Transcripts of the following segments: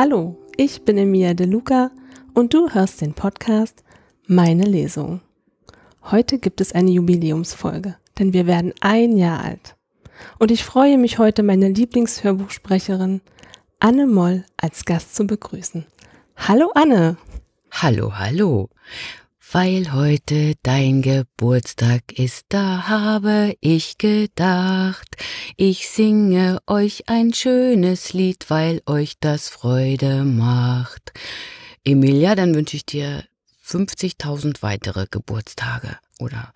Hallo, ich bin Emilia De Luca und du hörst den Podcast Meine Lesung. Heute gibt es eine Jubiläumsfolge, denn wir werden ein Jahr alt. Und ich freue mich heute, meine Lieblingshörbuchsprecherin Anne Moll als Gast zu begrüßen. Hallo Anne! Hallo, hallo! Weil heute dein Geburtstag ist, da habe ich gedacht, ich singe euch ein schönes Lied, weil euch das Freude macht. Emilia, dann wünsche ich dir 50.000 weitere Geburtstage oder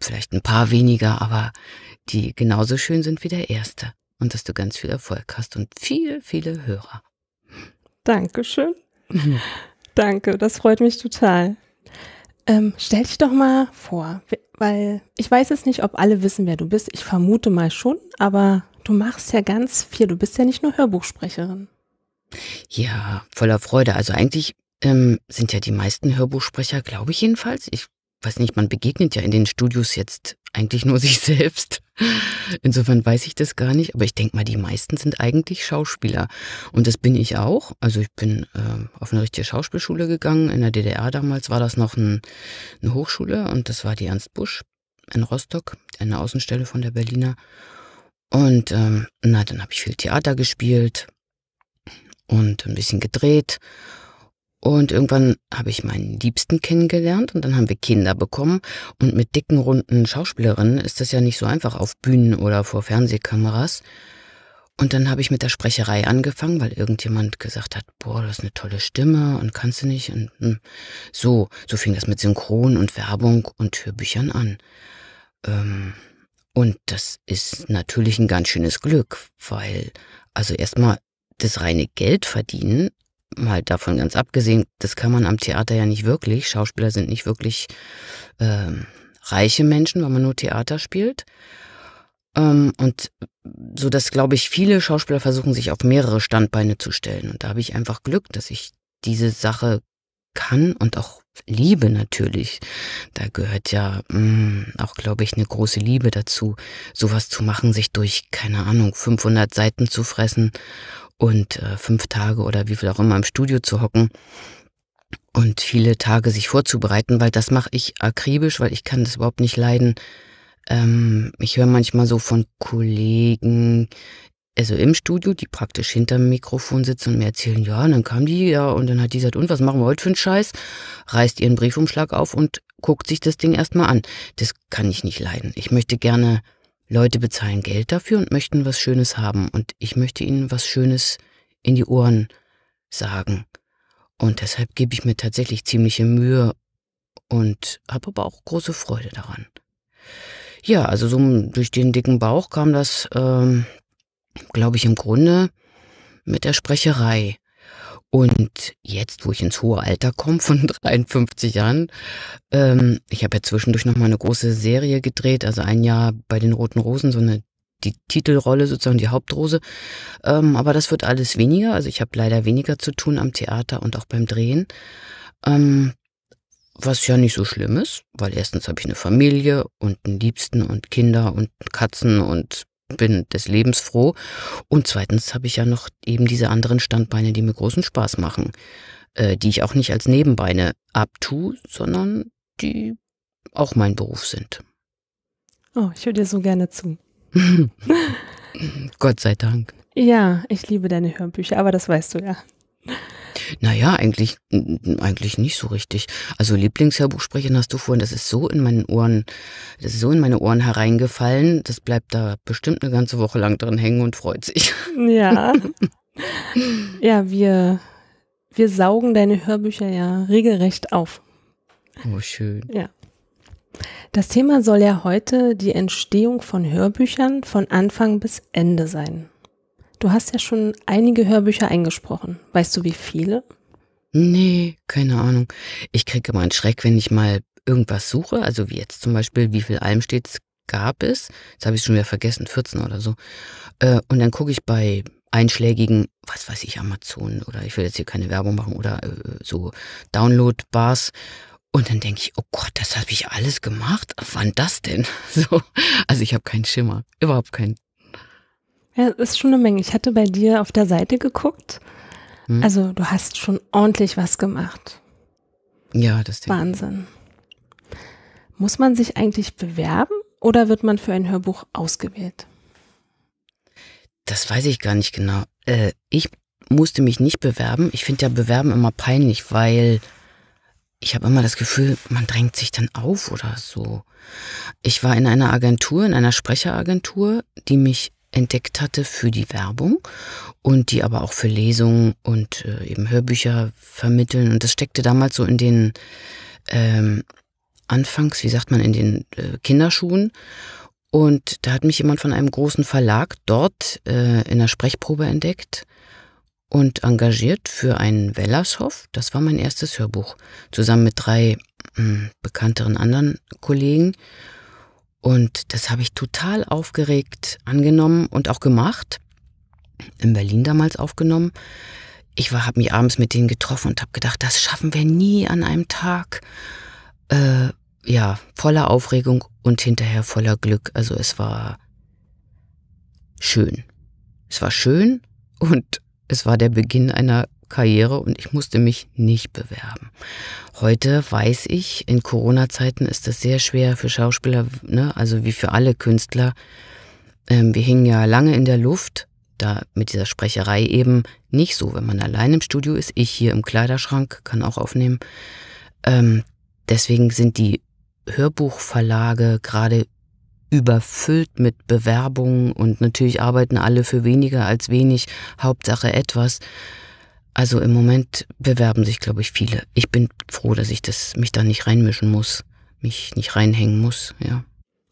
vielleicht ein paar weniger, aber die genauso schön sind wie der erste und dass du ganz viel Erfolg hast und viele, viele Hörer. Dankeschön. Danke, das freut mich total. Ähm, stell dich doch mal vor, weil ich weiß jetzt nicht, ob alle wissen, wer du bist. Ich vermute mal schon, aber du machst ja ganz viel. Du bist ja nicht nur Hörbuchsprecherin. Ja, voller Freude. Also eigentlich ähm, sind ja die meisten Hörbuchsprecher, glaube ich jedenfalls. Ich weiß nicht, man begegnet ja in den Studios jetzt eigentlich nur sich selbst. Insofern weiß ich das gar nicht, aber ich denke mal, die meisten sind eigentlich Schauspieler. Und das bin ich auch. Also ich bin äh, auf eine richtige Schauspielschule gegangen. In der DDR damals war das noch ein, eine Hochschule und das war die Ernst Busch in Rostock, eine Außenstelle von der Berliner. Und ähm, na, dann habe ich viel Theater gespielt und ein bisschen gedreht und irgendwann habe ich meinen Liebsten kennengelernt und dann haben wir Kinder bekommen. Und mit dicken, runden Schauspielerinnen ist das ja nicht so einfach auf Bühnen oder vor Fernsehkameras. Und dann habe ich mit der Sprecherei angefangen, weil irgendjemand gesagt hat, boah, das ist eine tolle Stimme und kannst du nicht. Und, und hm, so, so fing das mit Synchron und Werbung und Hörbüchern an. Ähm, und das ist natürlich ein ganz schönes Glück, weil also erstmal das reine Geld verdienen mal halt davon ganz abgesehen, das kann man am Theater ja nicht wirklich. Schauspieler sind nicht wirklich ähm, reiche Menschen, weil man nur Theater spielt. Ähm, und so dass, glaube ich, viele Schauspieler versuchen, sich auf mehrere Standbeine zu stellen. Und da habe ich einfach Glück, dass ich diese Sache kann und auch Liebe natürlich. Da gehört ja mh, mm, auch, glaube ich, eine große Liebe dazu, sowas zu machen, sich durch, keine Ahnung, 500 Seiten zu fressen und äh, fünf Tage oder wie viel auch immer im Studio zu hocken und viele Tage sich vorzubereiten, weil das mache ich akribisch, weil ich kann das überhaupt nicht leiden. Ähm, ich höre manchmal so von Kollegen, also im Studio, die praktisch hinterm Mikrofon sitzen und mir erzählen, ja, und dann kam die ja und dann hat die gesagt, und was machen wir heute für einen Scheiß? Reißt ihren Briefumschlag auf und guckt sich das Ding erstmal an. Das kann ich nicht leiden. Ich möchte gerne Leute bezahlen Geld dafür und möchten was Schönes haben und ich möchte ihnen was Schönes in die Ohren sagen. Und deshalb gebe ich mir tatsächlich ziemliche Mühe und habe aber auch große Freude daran. Ja, also so durch den dicken Bauch kam das, ähm, glaube ich, im Grunde mit der Sprecherei. Und jetzt, wo ich ins hohe Alter komme von 53 Jahren, ähm, ich habe ja zwischendurch nochmal eine große Serie gedreht, also ein Jahr bei den Roten Rosen, so eine die Titelrolle, sozusagen die Hauptrose. Ähm, aber das wird alles weniger. Also ich habe leider weniger zu tun am Theater und auch beim Drehen. Ähm, was ja nicht so schlimm ist, weil erstens habe ich eine Familie und einen Liebsten und Kinder und Katzen und bin des Lebens froh. Und zweitens habe ich ja noch eben diese anderen Standbeine, die mir großen Spaß machen, äh, die ich auch nicht als Nebenbeine abtue, sondern die auch mein Beruf sind. Oh, ich höre dir so gerne zu. Gott sei Dank. Ja, ich liebe deine Hörbücher, aber das weißt du ja. Naja, eigentlich, eigentlich nicht so richtig. Also Lieblingshörbuchsprecherin hast du vorhin, das ist so in meinen Ohren, das ist so in meine Ohren hereingefallen, das bleibt da bestimmt eine ganze Woche lang drin hängen und freut sich. Ja. ja, wir, wir saugen deine Hörbücher ja regelrecht auf. Oh, schön. Ja. Das Thema soll ja heute die Entstehung von Hörbüchern von Anfang bis Ende sein. Du hast ja schon einige Hörbücher eingesprochen. Weißt du, wie viele? Nee, keine Ahnung. Ich kriege immer einen Schreck, wenn ich mal irgendwas suche. Also wie jetzt zum Beispiel, wie viel Almstedts gab es. Jetzt habe ich schon wieder vergessen, 14 oder so. Äh, und dann gucke ich bei einschlägigen, was weiß ich, Amazon oder ich will jetzt hier keine Werbung machen oder äh, so Download-Bars. Und dann denke ich, oh Gott, das habe ich alles gemacht. Wann das denn? So, also ich habe keinen Schimmer, überhaupt keinen. Ja, ist schon eine Menge. Ich hatte bei dir auf der Seite geguckt. Hm? Also du hast schon ordentlich was gemacht. Ja, das denke Wahnsinn. Muss man sich eigentlich bewerben oder wird man für ein Hörbuch ausgewählt? Das weiß ich gar nicht genau. Äh, ich musste mich nicht bewerben. Ich finde ja Bewerben immer peinlich, weil ich habe immer das Gefühl, man drängt sich dann auf oder so. Ich war in einer Agentur, in einer Sprecheragentur, die mich entdeckt hatte für die Werbung und die aber auch für Lesungen und äh, eben Hörbücher vermitteln. Und das steckte damals so in den ähm, Anfangs, wie sagt man, in den äh, Kinderschuhen. Und da hat mich jemand von einem großen Verlag dort äh, in der Sprechprobe entdeckt und engagiert für einen Wellershof. Das war mein erstes Hörbuch, zusammen mit drei mh, hm, bekannteren anderen Kollegen. Und das habe ich total aufgeregt angenommen und auch gemacht. In Berlin damals aufgenommen. Ich habe mich abends mit denen getroffen und habe gedacht, das schaffen wir nie an einem Tag. Äh, ja, voller Aufregung und hinterher voller Glück. Also es war schön. Es war schön und es war der Beginn einer Karriere und ich musste mich nicht bewerben. Heute weiß ich, in Corona-Zeiten ist das sehr schwer für Schauspieler, ne? also wie für alle Künstler. Ähm, wir hingen ja lange in der Luft, da mit dieser Sprecherei eben nicht so. Wenn man allein im Studio ist, ich hier im Kleiderschrank, kann auch aufnehmen. Ähm, deswegen sind die Hörbuchverlage gerade überfüllt mit Bewerbungen und natürlich arbeiten alle für weniger als wenig, Hauptsache etwas. Also im Moment bewerben sich, glaube ich, viele. Ich bin froh, dass ich das, mich da nicht reinmischen muss, mich nicht reinhängen muss, ja.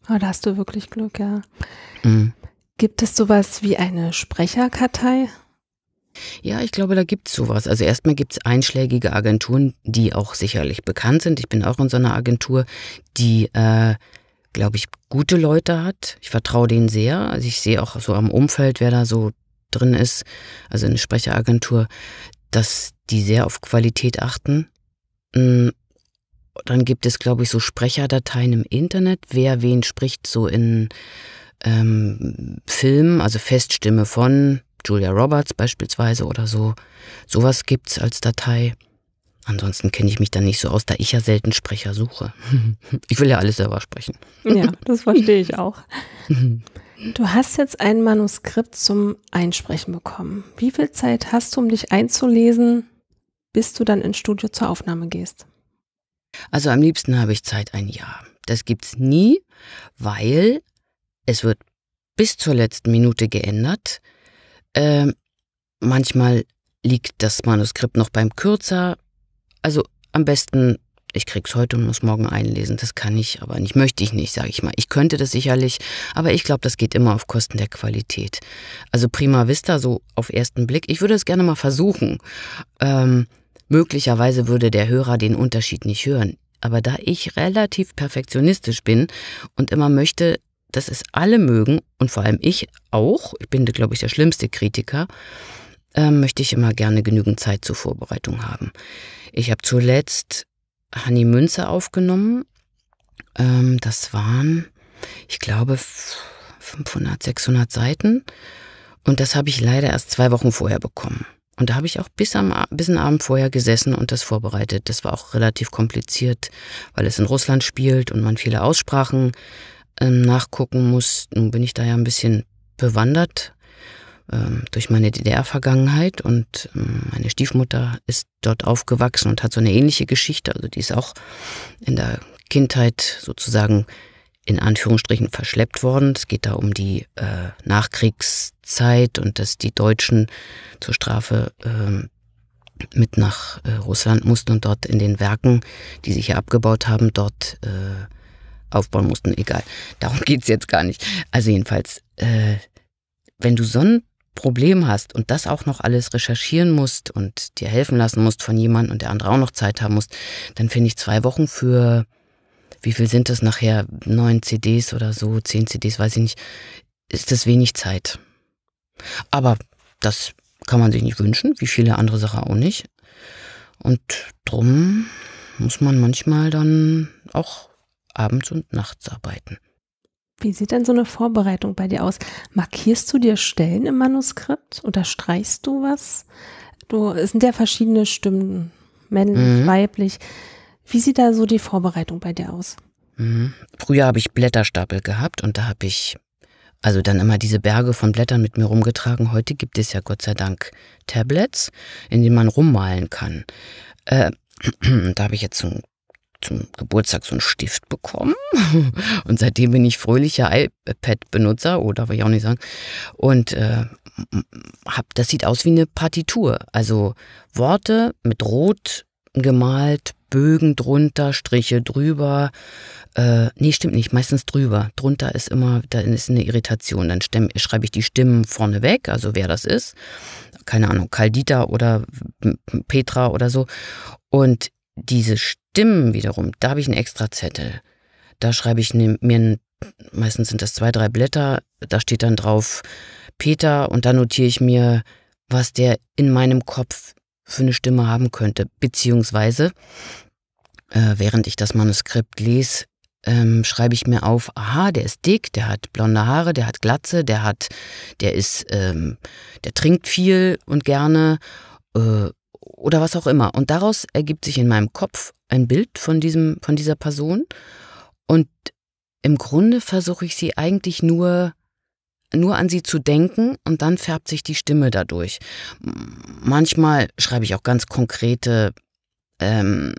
Oh, da hast du wirklich Glück, ja. Mhm. Gibt es sowas wie eine Sprecherkartei? Ja, ich glaube, da gibt es sowas. Also erstmal gibt es einschlägige Agenturen, die auch sicherlich bekannt sind. Ich bin auch in so einer Agentur, die, äh, glaube ich, gute Leute hat. Ich vertraue denen sehr. Also ich sehe auch so am Umfeld, wer da so drin ist, also eine Sprecheragentur, dass die sehr auf Qualität achten. Mm, dann gibt es, glaube ich, so Sprecherdateien im Internet, wer wen spricht, so in ähm, Filmen, also Feststimme von Julia Roberts beispielsweise oder so. Sowas gibt es als Datei. Ansonsten kenne ich mich da nicht so aus, da ich ja selten Sprecher suche. Ich will ja alles selber sprechen. Ja, das verstehe ich auch. Du hast jetzt ein Manuskript zum Einsprechen bekommen. Wie viel Zeit hast du, um dich einzulesen, bis du dann ins Studio zur Aufnahme gehst? Also am liebsten habe ich Zeit ein Jahr. Das gibt es nie, weil es wird bis zur letzten Minute geändert. Ähm, manchmal liegt das Manuskript noch beim Kürzer, also am besten, ich krieg's heute und muss morgen einlesen. Das kann ich aber nicht, möchte ich nicht, sage ich mal. Ich könnte das sicherlich, aber ich glaube, das geht immer auf Kosten der Qualität. Also prima vista, so auf ersten Blick. Ich würde es gerne mal versuchen. Ähm, möglicherweise würde der Hörer den Unterschied nicht hören. Aber da ich relativ perfektionistisch bin und immer möchte, dass es alle mögen und vor allem ich auch, ich bin, glaube ich, der schlimmste Kritiker, äh, möchte ich immer gerne genügend Zeit zur Vorbereitung haben. Ich habe zuletzt Hanni Münze aufgenommen. Ähm, das waren, ich glaube, 500, 600 Seiten. Und das habe ich leider erst zwei Wochen vorher bekommen. Und da habe ich auch bis am bis den Abend vorher gesessen und das vorbereitet. Das war auch relativ kompliziert, weil es in Russland spielt und man viele Aussprachen äh, nachgucken muss. Nun bin ich da ja ein bisschen bewandert ähm, durch meine DDR-Vergangenheit und ähm, meine Stiefmutter ist dort aufgewachsen und hat so eine ähnliche Geschichte. Also die ist auch in der Kindheit sozusagen in Anführungsstrichen verschleppt worden. Es geht da um die äh, Nachkriegszeit und dass die Deutschen zur Strafe ähm, mit nach äh, Russland mussten und dort in den Werken, die sich hier abgebaut haben, dort äh, aufbauen mussten. Egal, darum geht es jetzt gar nicht. Also jedenfalls, äh, wenn du so einen Problem hast und das auch noch alles recherchieren musst und dir helfen lassen musst von jemandem und der andere auch noch Zeit haben muss, dann finde ich zwei Wochen für, wie viel sind das nachher, neun CDs oder so, zehn CDs, weiß ich nicht, ist das wenig Zeit. Aber das kann man sich nicht wünschen, wie viele andere Sachen auch nicht. Und drum muss man manchmal dann auch abends und nachts arbeiten. Wie sieht denn so eine Vorbereitung bei dir aus? Markierst du dir Stellen im Manuskript? Unterstreichst du was? Du, es sind ja verschiedene Stimmen, männlich, mhm. weiblich. Wie sieht da so die Vorbereitung bei dir aus? Mhm. Früher habe ich Blätterstapel gehabt und da habe ich also dann immer diese Berge von Blättern mit mir rumgetragen. Heute gibt es ja Gott sei Dank Tablets, in denen man rummalen kann. Äh, da habe ich jetzt so ein zum Geburtstag so einen Stift bekommen. Und seitdem bin ich fröhlicher iPad-Benutzer, oder oh, will ich auch nicht sagen. Und äh, hab, das sieht aus wie eine Partitur. Also Worte mit Rot gemalt, Bögen drunter, Striche drüber. Äh, nee, stimmt nicht, meistens drüber. Drunter ist immer, da ist eine Irritation. Dann stimm, schreibe ich die Stimmen vorne weg, also wer das ist. Keine Ahnung, Kaldita oder Petra oder so. Und diese Stimmen wiederum, da habe ich einen extra Zettel. Da schreibe ich ne, mir, einen, meistens sind das zwei, drei Blätter, da steht dann drauf Peter und da notiere ich mir, was der in meinem Kopf für eine Stimme haben könnte. Beziehungsweise, äh, während ich das Manuskript lese, ähm, schreibe ich mir auf, aha, der ist dick, der hat blonde Haare, der hat Glatze, der hat, der ist, ähm, der trinkt viel und gerne, äh, oder was auch immer. Und daraus ergibt sich in meinem Kopf ein Bild von, diesem, von dieser Person. Und im Grunde versuche ich sie eigentlich nur, nur an sie zu denken und dann färbt sich die Stimme dadurch. Manchmal schreibe ich auch ganz konkrete ähm,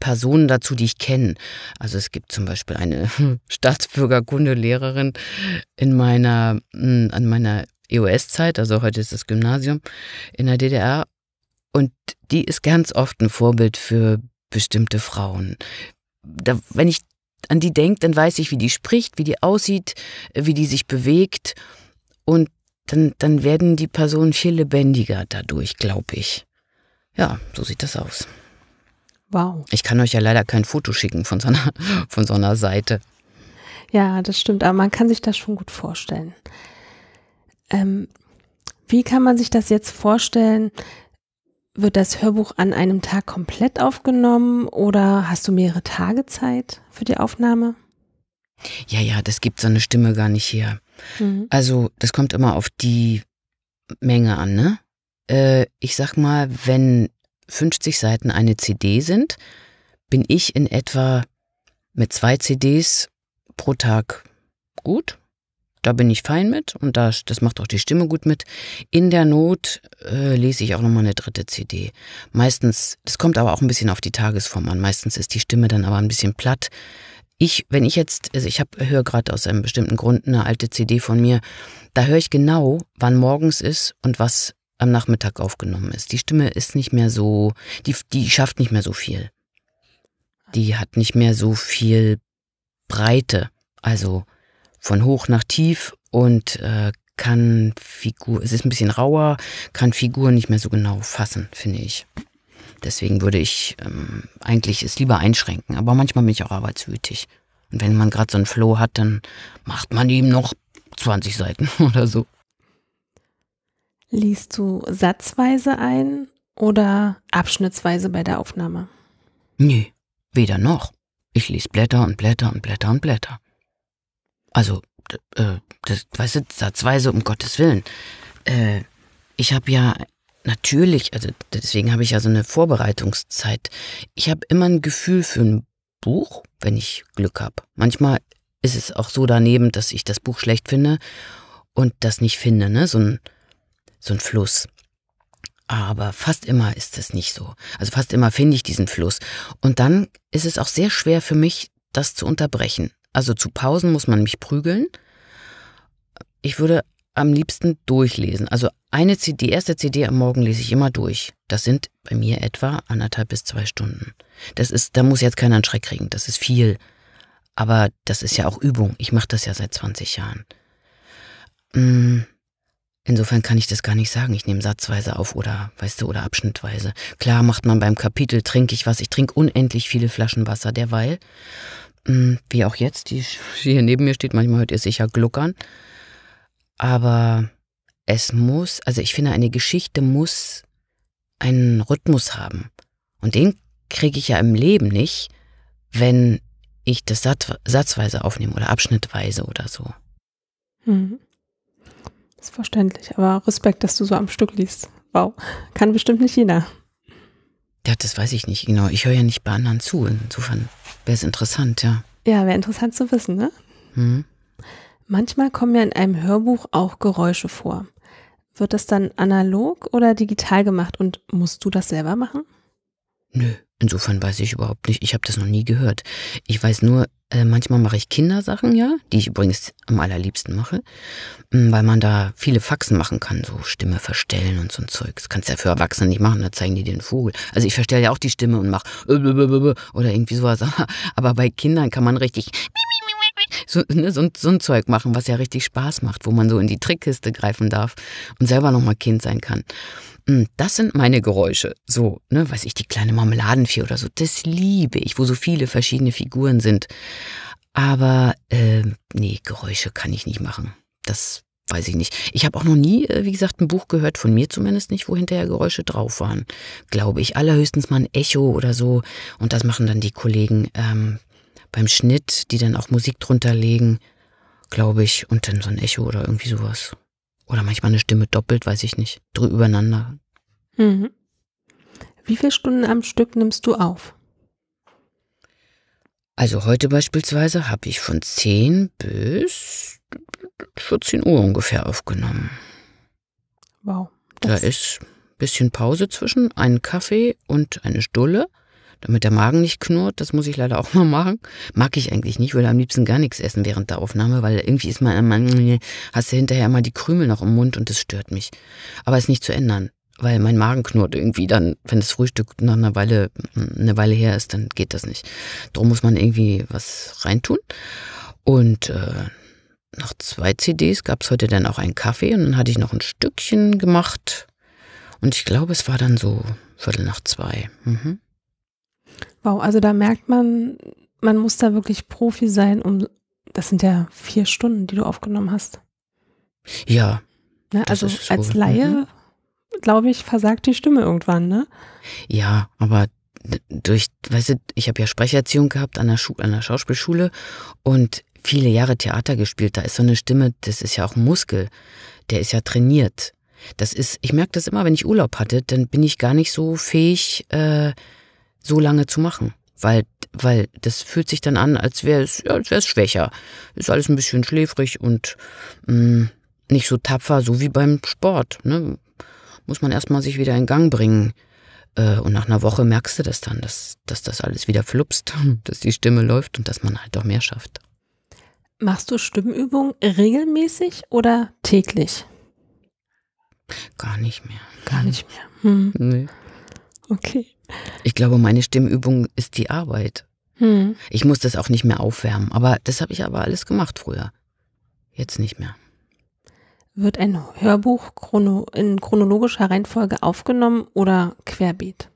Personen dazu, die ich kenne. Also es gibt zum Beispiel eine Staatsbürgerkundelehrerin in meiner, hm, an meiner EOS-Zeit, also heute ist das Gymnasium in der DDR, und die ist ganz oft ein Vorbild für bestimmte Frauen. Da, wenn ich an die denke, dann weiß ich, wie die spricht, wie die aussieht, äh, wie die sich bewegt. Und dann, dann werden die Personen viel lebendiger dadurch, glaube ich. Ja, so sieht das aus. Wow. Ich kann euch ja leider kein Foto schicken von so einer, von so einer Seite. Ja, das stimmt, aber man kann sich das schon gut vorstellen. Ähm, wie kann man sich das jetzt vorstellen, wird das Hörbuch an einem Tag komplett aufgenommen oder hast du mehrere Tage Zeit für die Aufnahme? Ja, ja, das gibt so eine Stimme gar nicht her. Mhm. Also, das kommt immer auf die Menge an, ne? Äh, ich sag mal, wenn 50 Seiten eine CD sind, bin ich in etwa mit zwei CDs pro Tag gut. Da bin ich fein mit und das, das macht auch die Stimme gut mit. In der Not äh, lese ich auch nochmal eine dritte CD. Meistens, das kommt aber auch ein bisschen auf die Tagesform an. Meistens ist die Stimme dann aber ein bisschen platt. Ich, wenn ich jetzt, also ich habe höre gerade aus einem bestimmten Grund eine alte CD von mir, da höre ich genau, wann morgens ist und was am Nachmittag aufgenommen ist. Die Stimme ist nicht mehr so, die, die schafft nicht mehr so viel. Die hat nicht mehr so viel Breite. Also von hoch nach tief und äh, kann Figur, es ist ein bisschen rauer, kann Figuren nicht mehr so genau fassen, finde ich. Deswegen würde ich ähm, eigentlich es lieber einschränken, aber manchmal bin ich auch arbeitswütig. Und wenn man gerade so einen Flow hat, dann macht man ihm noch 20 Seiten oder so. Liest du satzweise ein oder abschnittsweise bei der Aufnahme? Nee, weder noch. Ich lese Blätter und Blätter und Blätter und Blätter. Also, äh, das, weißt du, satzweise, um Gottes Willen. Äh, ich habe ja natürlich, also deswegen habe ich ja so eine Vorbereitungszeit. Ich habe immer ein Gefühl für ein Buch, wenn ich Glück habe. Manchmal ist es auch so daneben, dass ich das Buch schlecht finde und das nicht finde, ne? So ein, so ein Fluss. Aber fast immer ist es nicht so. Also fast immer finde ich diesen Fluss. Und dann ist es auch sehr schwer für mich, das zu unterbrechen. Also zu Pausen muss man mich prügeln. Ich würde am liebsten durchlesen. Also eine CD, die erste CD am Morgen lese ich immer durch. Das sind bei mir etwa anderthalb bis zwei Stunden. Das ist, da muss jetzt keiner einen Schreck kriegen. Das ist viel. Aber das ist ja auch Übung. Ich mache das ja seit 20 Jahren. Hm, insofern kann ich das gar nicht sagen. Ich nehme satzweise auf oder, weißt du, oder abschnittweise. Klar macht man beim Kapitel trinke ich was. Ich trinke unendlich viele Flaschen Wasser derweil. Hm, wie auch jetzt, die hier neben mir steht, manchmal hört ihr sicher gluckern. Aber es muss, also ich finde, eine Geschichte muss einen Rhythmus haben. Und den kriege ich ja im Leben nicht, wenn ich das Satz, satzweise aufnehme oder abschnittweise oder so. Hm. Ist verständlich, aber Respekt, dass du so am Stück liest. Wow, kann bestimmt nicht jeder. Ja, das weiß ich nicht genau. Ich höre ja nicht bei anderen zu. Insofern wäre es interessant, ja. Ja, wäre interessant zu wissen, ne? Hm. Manchmal kommen ja in einem Hörbuch auch Geräusche vor. Wird das dann analog oder digital gemacht und musst du das selber machen? Nö, insofern weiß ich überhaupt nicht. Ich habe das noch nie gehört. Ich weiß nur, äh, manchmal mache ich Kindersachen, ja, die ich übrigens am allerliebsten mache, mm, weil man da viele Faxen machen kann, so Stimme verstellen und so ein Zeug. Das kannst du ja für Erwachsene nicht machen, da zeigen die den Vogel. Also ich verstelle ja auch die Stimme und mache äh, oder irgendwie sowas. Aber bei Kindern kann man richtig so, ne, so, so, ein Zeug machen, was ja richtig Spaß macht, wo man so in die Trickkiste greifen darf und selber nochmal Kind sein kann. Hm, das sind meine Geräusche. So, ne, weiß ich, die kleine Marmeladenvieh oder so. Das liebe ich, wo so viele verschiedene Figuren sind. Aber äh, nee, Geräusche kann ich nicht machen. Das weiß ich nicht. Ich habe auch noch nie, äh, wie gesagt, ein Buch gehört, von mir zumindest nicht, wo hinterher Geräusche drauf waren. Glaube ich. Allerhöchstens mal ein Echo oder so. Und das machen dann die Kollegen. Ähm, beim Schnitt, die dann auch Musik drunter legen, glaube ich, und dann so ein Echo oder irgendwie sowas. Oder manchmal eine Stimme doppelt, weiß ich nicht, übereinander. Mhm. Wie viele Stunden am Stück nimmst du auf? Also heute beispielsweise habe ich von 10 bis 14 Uhr ungefähr aufgenommen. Wow. Da ist ein bisschen Pause zwischen, einen Kaffee und eine Stulle damit der Magen nicht knurrt. Das muss ich leider auch mal machen. Mag ich eigentlich nicht, würde am liebsten gar nichts essen während der Aufnahme, weil irgendwie ist man, man hast du hinterher immer die Krümel noch im Mund und das stört mich. Aber ist nicht zu ändern, weil mein Magen knurrt irgendwie dann, wenn das Frühstück nach einer Weile, eine Weile her ist, dann geht das nicht. Darum muss man irgendwie was reintun. Und äh, nach zwei CDs gab es heute dann auch einen Kaffee und dann hatte ich noch ein Stückchen gemacht. Und ich glaube, es war dann so Viertel nach zwei. Mhm. Wow, also da merkt man, man muss da wirklich Profi sein, um, das sind ja vier Stunden, die du aufgenommen hast. Ja. Ne? Also so. als ne? Laie, mhm. glaube ich, versagt die Stimme irgendwann, ne? Ja, aber durch, weißt du, ich habe ja Sprecherziehung gehabt an der, Schu an der Schauspielschule und viele Jahre Theater gespielt. Da ist so eine Stimme, das ist ja auch ein Muskel, der ist ja trainiert. Das ist, ich merke das immer, wenn ich Urlaub hatte, dann bin ich gar nicht so fähig, äh, so lange zu machen. Weil, weil das fühlt sich dann an, als wäre es, ja, als wäre es schwächer. Ist alles ein bisschen schläfrig und mh, mm, nicht so tapfer, so wie beim Sport. Ne? Muss man erstmal sich wieder in Gang bringen. Äh, und nach einer Woche merkst du das dann, dass, dass das alles wieder flupst, dass die Stimme läuft und dass man halt auch mehr schafft. Machst du Stimmübungen regelmäßig oder täglich? Gar nicht mehr. Gar nicht mehr. Hm. Nee. Okay. Ich glaube, meine Stimmübung ist die Arbeit. Hm. Ich muss das auch nicht mehr aufwärmen. Aber das habe ich aber alles gemacht früher. Jetzt nicht mehr. Wird ein Hörbuch chrono in chronologischer Reihenfolge aufgenommen oder querbeet?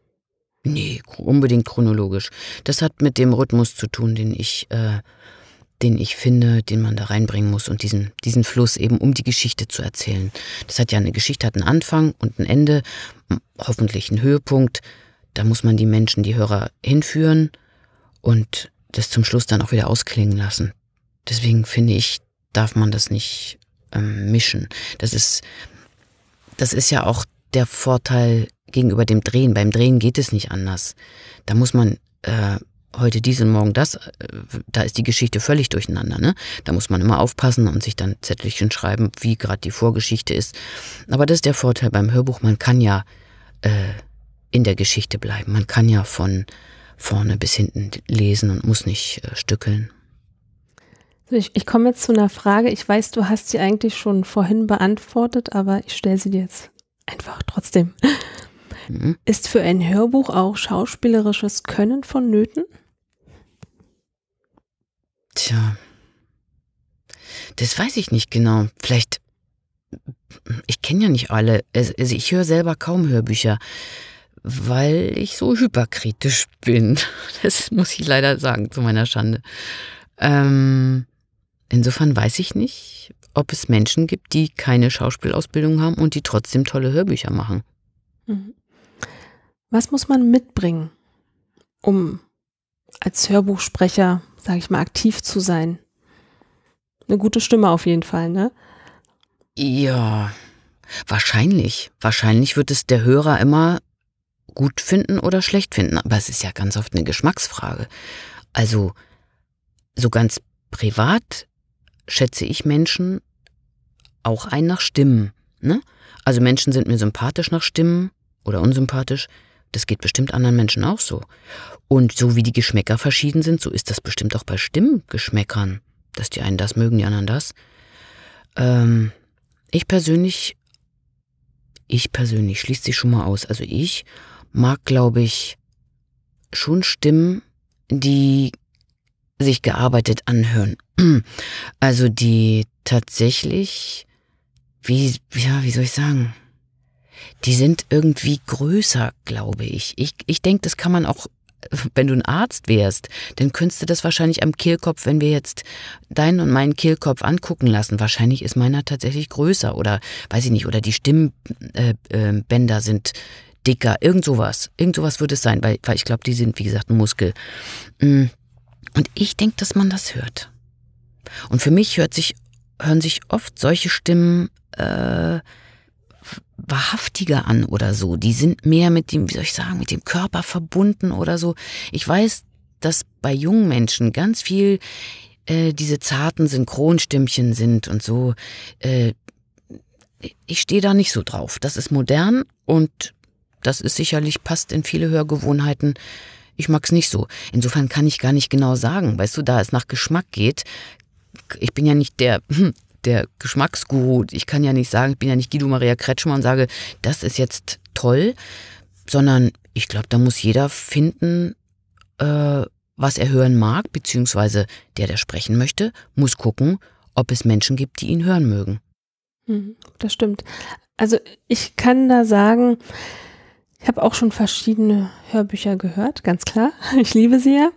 Nee, unbedingt chronologisch. Das hat mit dem Rhythmus zu tun, den ich, äh, den ich finde, den man da reinbringen muss und diesen, diesen Fluss eben, um die Geschichte zu erzählen. Das hat ja eine Geschichte, hat einen Anfang und ein Ende, hoffentlich einen Höhepunkt. Da muss man die Menschen, die Hörer hinführen und das zum Schluss dann auch wieder ausklingen lassen. Deswegen finde ich, darf man das nicht ähm, mischen. Das ist, das ist ja auch der Vorteil gegenüber dem Drehen. Beim Drehen geht es nicht anders. Da muss man äh, heute dies und morgen das, äh, da ist die Geschichte völlig durcheinander. Ne? Da muss man immer aufpassen und sich dann Zettelchen schreiben, wie gerade die Vorgeschichte ist. Aber das ist der Vorteil beim Hörbuch. Man kann ja äh, in der Geschichte bleiben. Man kann ja von vorne bis hinten lesen und muss nicht äh, stückeln. Ich, ich komme jetzt zu einer Frage. Ich weiß, du hast sie eigentlich schon vorhin beantwortet, aber ich stelle sie dir jetzt einfach trotzdem. Mhm. Ist für ein Hörbuch auch schauspielerisches Können vonnöten? Tja, das weiß ich nicht genau. Vielleicht, ich kenne ja nicht alle. Also ich höre selber kaum Hörbücher weil ich so hyperkritisch bin. Das muss ich leider sagen, zu meiner Schande. Ähm, insofern weiß ich nicht, ob es Menschen gibt, die keine Schauspielausbildung haben und die trotzdem tolle Hörbücher machen. Mhm. Was muss man mitbringen, um als Hörbuchsprecher, sage ich mal, aktiv zu sein? Eine gute Stimme auf jeden Fall, ne? Ja, wahrscheinlich. Wahrscheinlich wird es der Hörer immer gut finden oder schlecht finden, aber es ist ja ganz oft eine Geschmacksfrage. Also so ganz privat schätze ich Menschen auch ein nach Stimmen. Ne? Also Menschen sind mir sympathisch nach Stimmen oder unsympathisch. Das geht bestimmt anderen Menschen auch so. Und so wie die Geschmäcker verschieden sind, so ist das bestimmt auch bei Stimmgeschmäckern, dass die einen das mögen, die anderen das. Ähm, ich persönlich, ich persönlich schließt sich schon mal aus. Also ich mag, glaube ich, schon Stimmen, die sich gearbeitet anhören. Also die tatsächlich, wie, ja, wie soll ich sagen? Die sind irgendwie größer, glaube ich. Ich, ich denke, das kann man auch, wenn du ein Arzt wärst, dann könntest du das wahrscheinlich am Kehlkopf, wenn wir jetzt deinen und meinen Kehlkopf angucken lassen, wahrscheinlich ist meiner tatsächlich größer oder, weiß ich nicht, oder die Stimmbänder äh, äh, sind dicker, irgend sowas. Irgend sowas würde es sein, weil, weil ich glaube, die sind, wie gesagt, ein Muskel. Mm. Und ich denke, dass man das hört. Und für mich hört sich, hören sich oft solche Stimmen äh, wahrhaftiger an oder so. Die sind mehr mit dem, wie soll ich sagen, mit dem Körper verbunden oder so. Ich weiß, dass bei jungen Menschen ganz viel äh, diese zarten Synchronstimmchen sind und so. Äh, ich stehe da nicht so drauf. Das ist modern und das ist sicherlich, passt in viele Hörgewohnheiten. Ich mag's nicht so. Insofern kann ich gar nicht genau sagen. Weißt du, da es nach Geschmack geht, ich bin ja nicht der, hm, der Geschmacksguru. Ich kann ja nicht sagen, ich bin ja nicht Guido Maria Kretschmer und sage, das ist jetzt toll, sondern ich glaube, da muss jeder finden, äh, was er hören mag, beziehungsweise der, der sprechen möchte, muss gucken, ob es Menschen gibt, die ihn hören mögen. Hm, das stimmt. Also ich kann da sagen, ich habe auch schon verschiedene Hörbücher gehört, ganz klar. Ich liebe sie ja.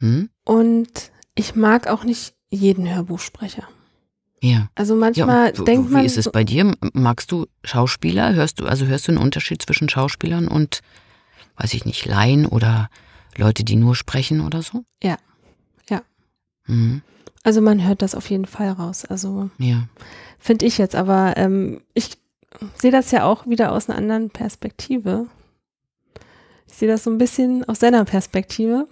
Hm? Und ich mag auch nicht jeden Hörbuchsprecher. Ja. Also manchmal ja, denkt man. Wie ist es bei dir? Magst du Schauspieler? Hörst du, also hörst du einen Unterschied zwischen Schauspielern und, weiß ich nicht, Laien oder Leute, die nur sprechen oder so? Ja. Ja. Mhm. Also man hört das auf jeden Fall raus. Also ja. finde ich jetzt, aber ähm, ich sehe das ja auch wieder aus einer anderen Perspektive. Ich sehe das so ein bisschen aus seiner Perspektive,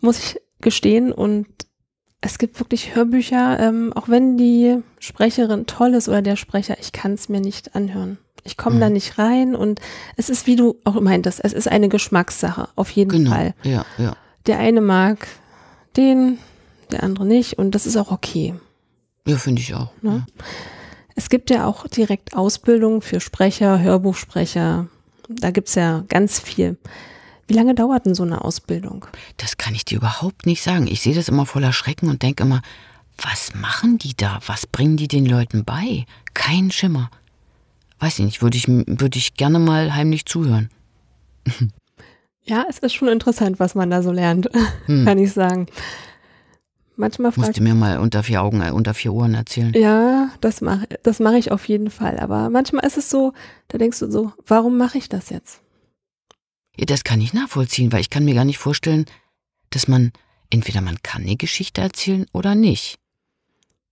muss ich gestehen. Und es gibt wirklich Hörbücher, ähm, auch wenn die Sprecherin toll ist oder der Sprecher, ich kann es mir nicht anhören. Ich komme mhm. da nicht rein und es ist, wie du auch meintest, es ist eine Geschmackssache, auf jeden genau. Fall. Ja, ja. Der eine mag den, der andere nicht und das ist auch okay. Ja, finde ich auch. Ne? Ja. Es gibt ja auch direkt Ausbildung für Sprecher, Hörbuchsprecher. Da gibt es ja ganz viel. Wie lange dauert denn so eine Ausbildung? Das kann ich dir überhaupt nicht sagen. Ich sehe das immer voller Schrecken und denke immer, was machen die da? Was bringen die den Leuten bei? Kein Schimmer. Weiß ich nicht, würde ich, würde ich gerne mal heimlich zuhören. Ja, es ist schon interessant, was man da so lernt, hm. kann ich sagen. Manchmal fragt, Musst du mir mal unter vier Augen, äh, unter vier Ohren erzählen. Ja, das mache das mach ich auf jeden Fall. Aber manchmal ist es so, da denkst du so, warum mache ich das jetzt? Ja, das kann ich nachvollziehen, weil ich kann mir gar nicht vorstellen, dass man, entweder man kann eine Geschichte erzählen oder nicht.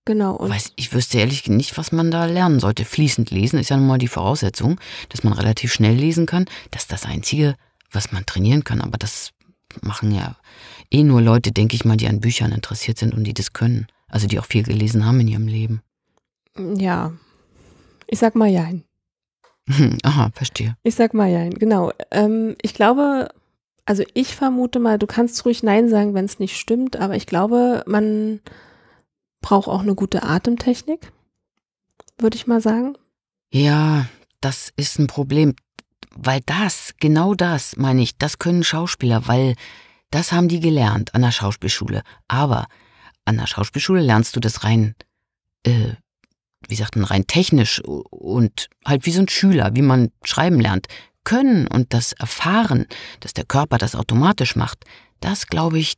Genau. Und Weiß, ich wüsste ehrlich nicht, was man da lernen sollte. Fließend lesen ist ja nun mal die Voraussetzung, dass man relativ schnell lesen kann. Das ist das Einzige, was man trainieren kann. Aber das machen ja, eh nur Leute, denke ich mal, die an Büchern interessiert sind und die das können. Also die auch viel gelesen haben in ihrem Leben. Ja. Ich sag mal Jein. Hm, aha, verstehe. Ich sag mal Jein, genau. Ähm, ich glaube, also ich vermute mal, du kannst ruhig Nein sagen, wenn es nicht stimmt, aber ich glaube, man braucht auch eine gute Atemtechnik, würde ich mal sagen. Ja, das ist ein Problem, weil das, genau das, meine ich, das können Schauspieler, weil das haben die gelernt an der Schauspielschule. Aber an der Schauspielschule lernst du das rein, äh, wie sagt man, rein technisch und halt wie so ein Schüler, wie man schreiben lernt. Können und das Erfahren, dass der Körper das automatisch macht, das glaube ich,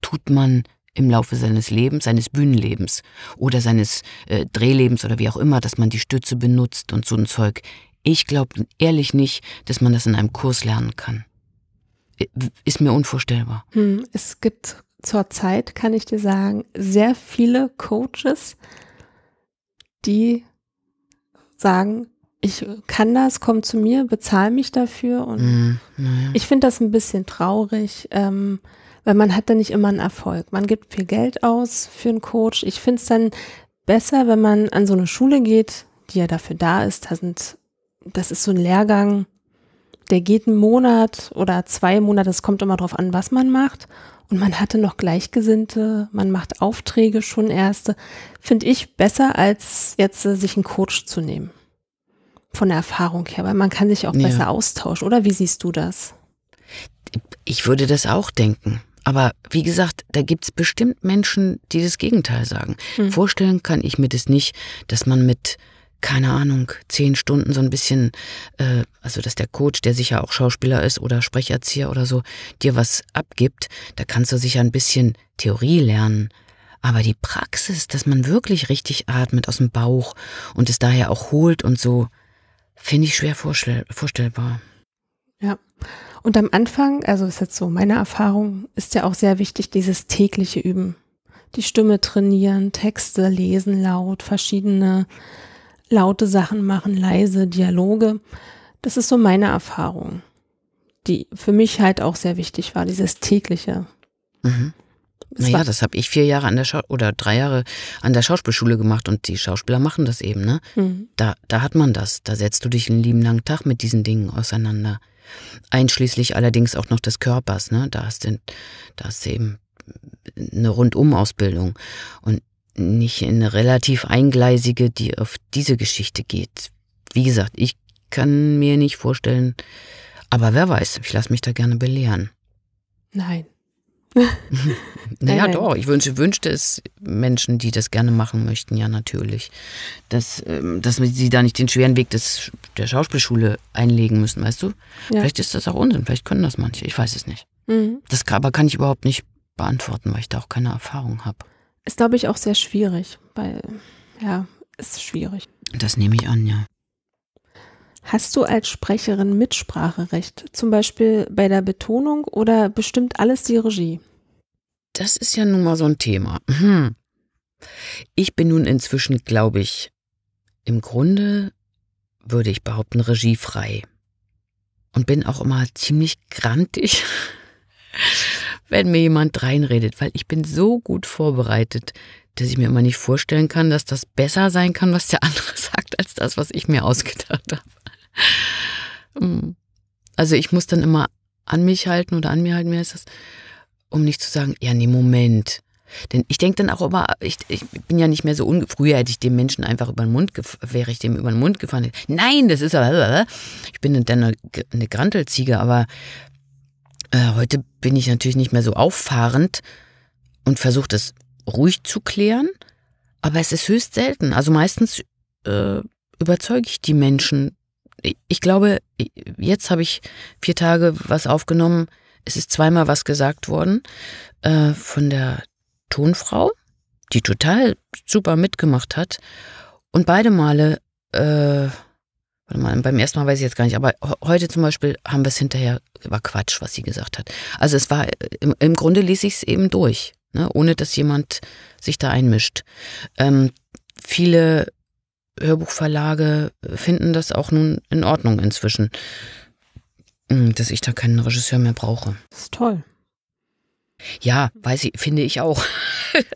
tut man im Laufe seines Lebens, seines Bühnenlebens oder seines äh, Drehlebens oder wie auch immer, dass man die Stütze benutzt und so ein Zeug. Ich glaube ehrlich nicht, dass man das in einem Kurs lernen kann ist mir unvorstellbar. Hm, es gibt zurzeit, kann ich dir sagen, sehr viele Coaches, die sagen, ich kann das, komm zu mir, bezahl mich dafür. Und mm, ja. ich finde das ein bisschen traurig, ähm, weil man hat dann nicht immer einen Erfolg. Man gibt viel Geld aus für einen Coach. Ich finde es dann besser, wenn man an so eine Schule geht, die ja dafür da ist. Da sind, das ist so ein Lehrgang, der geht einen Monat oder zwei Monate, es kommt immer drauf an, was man macht. Und man hatte noch Gleichgesinnte, man macht Aufträge schon erste. Finde ich besser, als jetzt äh, sich einen Coach zu nehmen. Von der Erfahrung her, weil man kann sich auch ja. besser austauschen, oder? Wie siehst du das? Ich würde das auch denken. Aber wie gesagt, da gibt's bestimmt Menschen, die das Gegenteil sagen. Hm. Vorstellen kann ich mir das nicht, dass man mit keine Ahnung, zehn Stunden so ein bisschen, äh, also dass der Coach, der sicher auch Schauspieler ist oder Sprecherzieher oder so, dir was abgibt, da kannst du sicher ein bisschen Theorie lernen. Aber die Praxis, dass man wirklich richtig atmet aus dem Bauch und es daher auch holt und so, finde ich schwer vorstell vorstellbar. Ja. Und am Anfang, also ist jetzt so meine Erfahrung, ist ja auch sehr wichtig dieses tägliche Üben. Die Stimme trainieren, Texte lesen laut, verschiedene laute Sachen machen, leise Dialoge. Das ist so meine Erfahrung, die für mich halt auch sehr wichtig war, dieses tägliche. Mhm. Naja, das habe ich vier Jahre an der Schau oder drei Jahre an der Schauspielschule gemacht und die Schauspieler machen das eben, ne? Mhm. Da, da hat man das. Da setzt du dich einen lieben langen Tag mit diesen Dingen auseinander. Einschließlich allerdings auch noch des Körpers, ne? Da hast du, da hast du eben eine Rundumausbildung. Und nicht in eine relativ eingleisige, die auf diese Geschichte geht. Wie gesagt, ich kann mir nicht vorstellen, aber wer weiß, ich lasse mich da gerne belehren. Nein. naja, nein, doch. Ich wünsche, wünschte es Menschen, die das gerne machen möchten, ja, natürlich. Dass, ähm, dass sie da nicht den schweren Weg des, der Schauspielschule einlegen müssen, weißt du? Ja. Vielleicht ist das auch Unsinn, vielleicht können das manche, ich weiß es nicht. Mhm. Das aber kann ich überhaupt nicht beantworten, weil ich da auch keine Erfahrung habe. Ist, glaube ich, auch sehr schwierig, weil, ja, ist schwierig. Das nehme ich an, ja. Hast du als Sprecherin Mitspracherecht, zum Beispiel bei der Betonung oder bestimmt alles die Regie? Das ist ja nun mal so ein Thema. Hm. Ich bin nun inzwischen, glaube ich, im Grunde würde ich behaupten, regiefrei. Und bin auch immer ziemlich grantig wenn mir jemand reinredet, weil ich bin so gut vorbereitet, dass ich mir immer nicht vorstellen kann, dass das besser sein kann, was der andere sagt, als das, was ich mir ausgedacht habe. Mm. Also ich muss dann immer an mich halten oder an mir halten, mir ist das, um nicht zu sagen, ja, nee, Moment. Denn ich denke dann auch immer, ich, ich, bin ja nicht mehr so unge Früher hätte ich dem Menschen einfach über den Mund, wäre ich dem über den Mund gefahren. Nein, das ist aber, ich bin dann eine, eine Grantelziege, aber äh, heute bin ich natürlich nicht mehr so auffahrend und versuche das ruhig zu klären, aber es ist höchst selten. Also meistens äh, überzeuge ich die Menschen. Ich glaube, jetzt habe ich vier Tage was aufgenommen. Es ist zweimal was gesagt worden äh, von der Tonfrau, die total super mitgemacht hat. Und beide Male äh, Warte mal, beim ersten Mal weiß ich jetzt gar nicht, aber heute zum Beispiel haben wir es hinterher, war Quatsch, was sie gesagt hat. Also es war, äh, im, im Grunde ließ ich es eben durch, ne? ohne dass jemand sich da einmischt. Ähm, viele Hörbuchverlage finden das auch nun in Ordnung inzwischen, hm, dass ich da keinen Regisseur mehr brauche. Das ist toll. Ja, weiß ich, finde ich auch.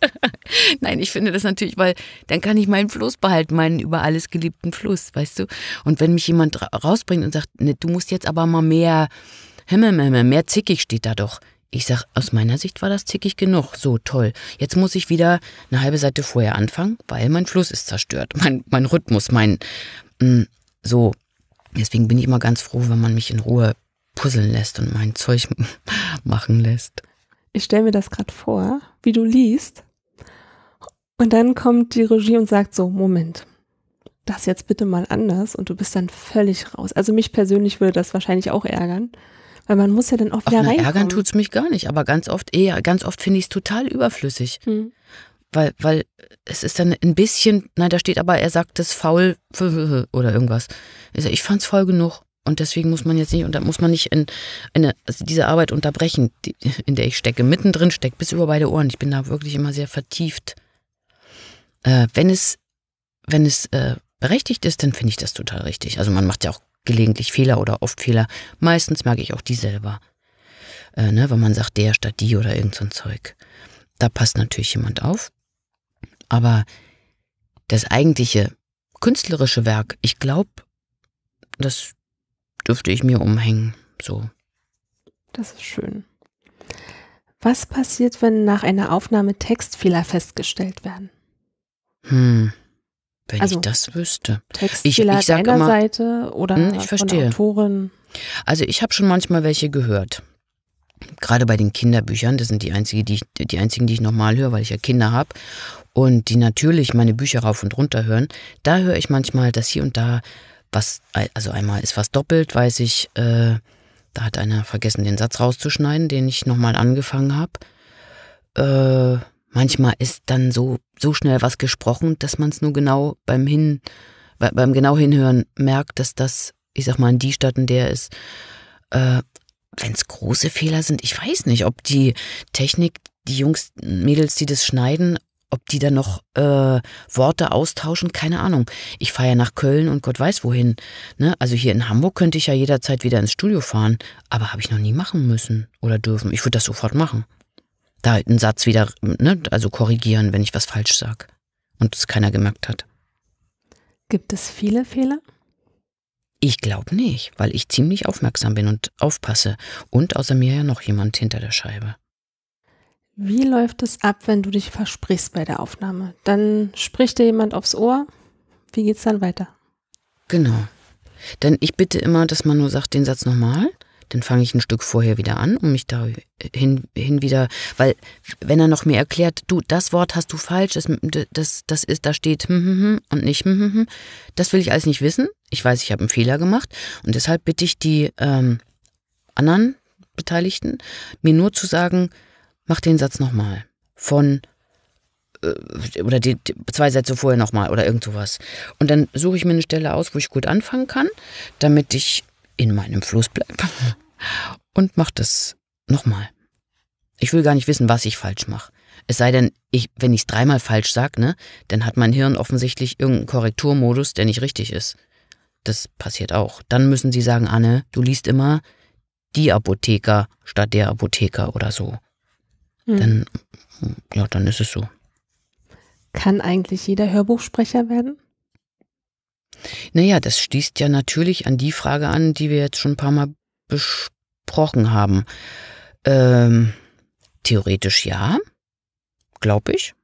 Nein, ich finde das natürlich, weil dann kann ich meinen Fluss behalten, meinen über alles geliebten Fluss, weißt du? Und wenn mich jemand rausbringt und sagt, ne, du musst jetzt aber mal mehr, himmel, himmel, mehr zickig steht da doch. Ich sag, aus meiner Sicht war das zickig genug. So toll. Jetzt muss ich wieder eine halbe Seite vorher anfangen, weil mein Fluss ist zerstört, mein, mein Rhythmus, mein mh, mm, so. Deswegen bin ich immer ganz froh, wenn man mich in Ruhe puzzeln lässt und mein Zeug machen lässt ich stelle mir das gerade vor, wie du liest. Und dann kommt die Regie und sagt so, Moment, das jetzt bitte mal anders und du bist dann völlig raus. Also mich persönlich würde das wahrscheinlich auch ärgern, weil man muss ja dann oft Ach, reinkommen. rein. Ärgern tut es mich gar nicht, aber ganz oft eher, ganz oft finde ich es total überflüssig. Hm. Weil, weil es ist dann ein bisschen, nein, da steht aber, er sagt es faul oder irgendwas. Ich fand es voll genug. Und deswegen muss man jetzt nicht, und da muss man nicht in eine, also diese Arbeit unterbrechen, die, in der ich stecke, mittendrin stecke, bis über beide Ohren. Ich bin da wirklich immer sehr vertieft. Äh, wenn es, wenn es äh, berechtigt ist, dann finde ich das total richtig. Also man macht ja auch gelegentlich Fehler oder oft Fehler. Meistens mag ich auch die selber. Äh, ne, wenn man sagt, der statt die oder irgend so ein Zeug. Da passt natürlich jemand auf. Aber das eigentliche künstlerische Werk, ich glaube, das dürfte ich mir umhängen. So. Das ist schön. Was passiert, wenn nach einer Aufnahme Textfehler festgestellt werden? Hm. Wenn also, ich das wüsste. Textfehler ich, ich sag immer, Seite oder hm, ich verstehe. Autorin. Also ich habe schon manchmal welche gehört. Gerade bei den Kinderbüchern, das sind die, einzige, die, ich, die einzigen, die ich nochmal höre, weil ich ja Kinder habe und die natürlich meine Bücher rauf und runter hören. Da höre ich manchmal, dass hier und da was, also einmal ist was doppelt, weiß ich, äh, da hat einer vergessen, den Satz rauszuschneiden, den ich nochmal angefangen habe. Äh, manchmal ist dann so, so schnell was gesprochen, dass man es nur genau beim Hin, beim genau hinhören merkt, dass das, ich sag mal, in die Stadt, in der ist, äh, wenn es große Fehler sind, ich weiß nicht, ob die Technik, die Jungs, Mädels, die das schneiden, ob die dann noch äh, Worte austauschen, keine Ahnung. Ich fahre ja nach Köln und Gott weiß wohin. Ne? Also hier in Hamburg könnte ich ja jederzeit wieder ins Studio fahren, aber habe ich noch nie machen müssen oder dürfen. Ich würde das sofort machen. Da halt einen Satz wieder, ne? also korrigieren, wenn ich was falsch sage und es keiner gemerkt hat. Gibt es viele Fehler? Ich glaube nicht, weil ich ziemlich aufmerksam bin und aufpasse. Und außer mir ja noch jemand hinter der Scheibe. Wie läuft es ab, wenn du dich versprichst bei der Aufnahme? Dann spricht dir jemand aufs Ohr. Wie geht's dann weiter? Genau. Denn ich bitte immer, dass man nur sagt, den Satz nochmal. Dann fange ich ein Stück vorher wieder an, um mich da äh, hin, hin wieder, weil wenn er noch mir erklärt, du, das Wort hast du falsch, das, das, das ist, da steht hm, hm, hm und nicht hm, hm, hm, das will ich alles nicht wissen. Ich weiß, ich habe einen Fehler gemacht und deshalb bitte ich die ähm, anderen Beteiligten, mir nur zu sagen, Mach den Satz nochmal. Von äh, oder die, die, zwei Sätze vorher nochmal oder irgend sowas. Und dann suche ich mir eine Stelle aus, wo ich gut anfangen kann, damit ich in meinem Fluss bleibe und mach das nochmal. Ich will gar nicht wissen, was ich falsch mache. Es sei denn, ich, wenn ich es dreimal falsch sage, ne, dann hat mein Hirn offensichtlich irgendeinen Korrekturmodus, der nicht richtig ist. Das passiert auch. Dann müssen sie sagen, Anne, du liest immer die Apotheker statt der Apotheker oder so. Mhm. Dann, ja, dann ist es so. Kann eigentlich jeder Hörbuchsprecher werden? Naja, das stießt ja natürlich an die Frage an, die wir jetzt schon ein paar Mal besprochen haben. Ähm, theoretisch ja, glaube ich.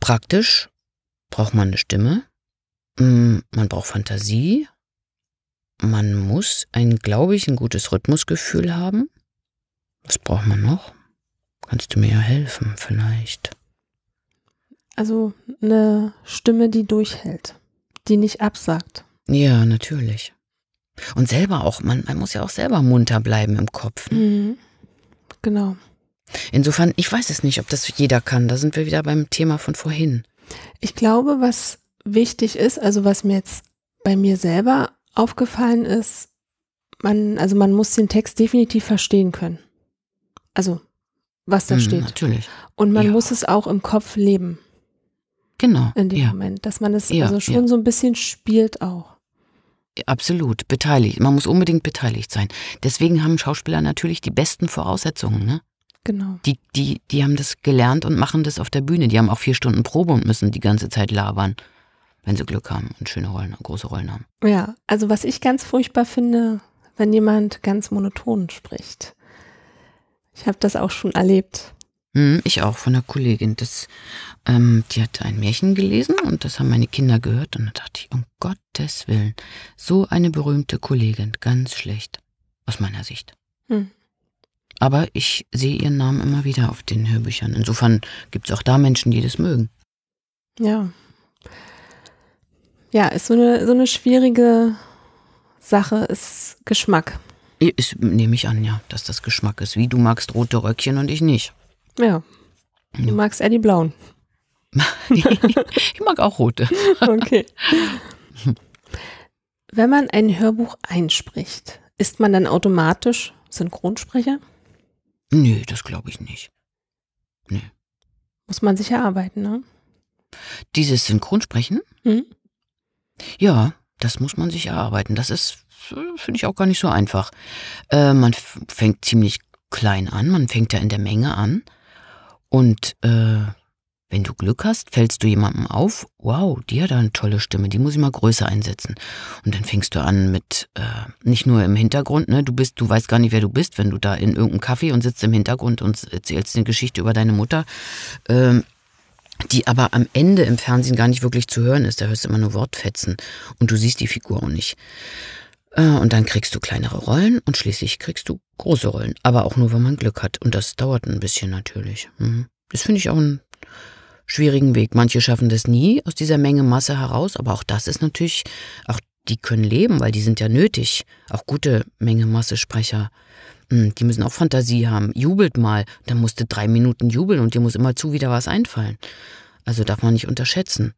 Praktisch braucht man eine Stimme. Mm, man braucht Fantasie. Man muss ein, glaube ich, ein gutes Rhythmusgefühl haben. Was braucht man noch? Kannst du mir ja helfen, vielleicht. Also eine Stimme, die durchhält, die nicht absagt. Ja, natürlich. Und selber auch, man, man muss ja auch selber munter bleiben im Kopf. Mhm. Genau. Insofern, ich weiß es nicht, ob das jeder kann. Da sind wir wieder beim Thema von vorhin. Ich glaube, was wichtig ist, also was mir jetzt bei mir selber aufgefallen ist, man, also man muss den Text definitiv verstehen können. Also was da mhm, steht. Natürlich. Und man ja. muss es auch im Kopf leben. Genau. In dem ja. Moment, dass man es ja, also schon so ein bisschen spielt auch. Absolut, beteiligt. Man muss unbedingt beteiligt sein. Deswegen haben Schauspieler natürlich die besten Voraussetzungen, ne? Genau. Die, die, die haben das gelernt und machen das auf der Bühne. Die haben auch vier Stunden Probe und müssen die ganze Zeit labern, wenn sie Glück haben und schöne Rollen, große Rollen haben. Ja, also was ich ganz furchtbar finde, wenn jemand ganz monoton spricht. Ich habe das auch schon erlebt. Hm, ich auch von einer Kollegin. Das, ähm, die hat ein Märchen gelesen und das haben meine Kinder gehört. Und da dachte ich, um Gottes Willen, so eine berühmte Kollegin, ganz schlecht, aus meiner Sicht. Hm. Aber ich sehe ihren Namen immer wieder auf den Hörbüchern. Insofern gibt es auch da Menschen, die das mögen. Ja. Ja, ist so eine, so eine schwierige Sache, ist Geschmack. Ist, nehme ich an, ja, dass das Geschmack ist. Wie du magst rote Röckchen und ich nicht. Ja. Du ja. magst eher die blauen. ich mag auch rote. Okay. Wenn man ein Hörbuch einspricht, ist man dann automatisch Synchronsprecher? Nee, das glaube ich nicht. Nee. Muss man sich erarbeiten, ne? Dieses Synchronsprechen? Mhm. Ja, das muss man sich erarbeiten. Das ist finde ich auch gar nicht so einfach. Äh, man fängt ziemlich klein an, man fängt ja in der Menge an. Und äh, wenn du Glück hast, fällst du jemandem auf, wow, die hat eine tolle Stimme, die muss ich mal größer einsetzen. Und dann fängst du an mit, äh, nicht nur im Hintergrund, ne, du bist, du weißt gar nicht, wer du bist, wenn du da in irgendeinem Kaffee und sitzt im Hintergrund und erzählst eine Geschichte über deine Mutter, ähm, die aber am Ende im Fernsehen gar nicht wirklich zu hören ist. Da hörst du immer nur Wortfetzen und du siehst die Figur auch nicht. Äh, und dann kriegst du kleinere Rollen und schließlich kriegst du große Rollen. Aber auch nur, wenn man Glück hat. Und das dauert ein bisschen natürlich. Mhm. Das finde ich auch einen schwierigen Weg. Manche schaffen das nie aus dieser Menge Masse heraus, aber auch das ist natürlich, auch die können leben, weil die sind ja nötig. Auch gute Menge Masse-Sprecher. Mhm. Die müssen auch Fantasie haben. Jubelt mal. Dann musst du drei Minuten jubeln und dir muss immer zu wieder was einfallen. Also darf man nicht unterschätzen.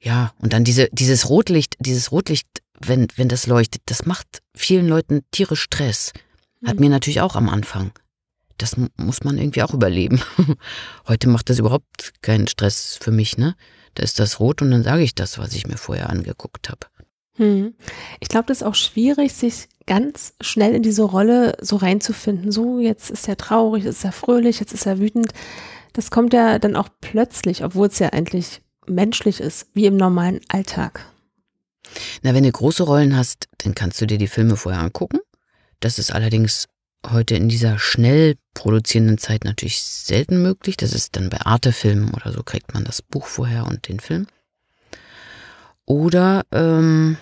Ja, und dann diese, dieses Rotlicht, dieses Rotlicht wenn, wenn das leuchtet, das macht vielen Leuten Tiere Stress. Hat mhm. mir natürlich auch am Anfang. Das muss man irgendwie auch überleben. Heute macht das überhaupt keinen Stress für mich, ne? Da ist das rot und dann sage ich das, was ich mir vorher angeguckt habe. Hm. Ich glaube, das ist auch schwierig, sich ganz schnell in diese Rolle so reinzufinden. So, jetzt ist er traurig, jetzt ist er fröhlich, jetzt ist er wütend. Das kommt ja dann auch plötzlich, obwohl es ja eigentlich menschlich ist, wie im normalen Alltag. Na, wenn du große Rollen hast, dann kannst du dir die Filme vorher angucken. Das ist allerdings heute in dieser schnell produzierenden Zeit natürlich selten möglich. Das ist dann bei Arte-Filmen oder so, kriegt man das Buch vorher und den Film. Oder ähm,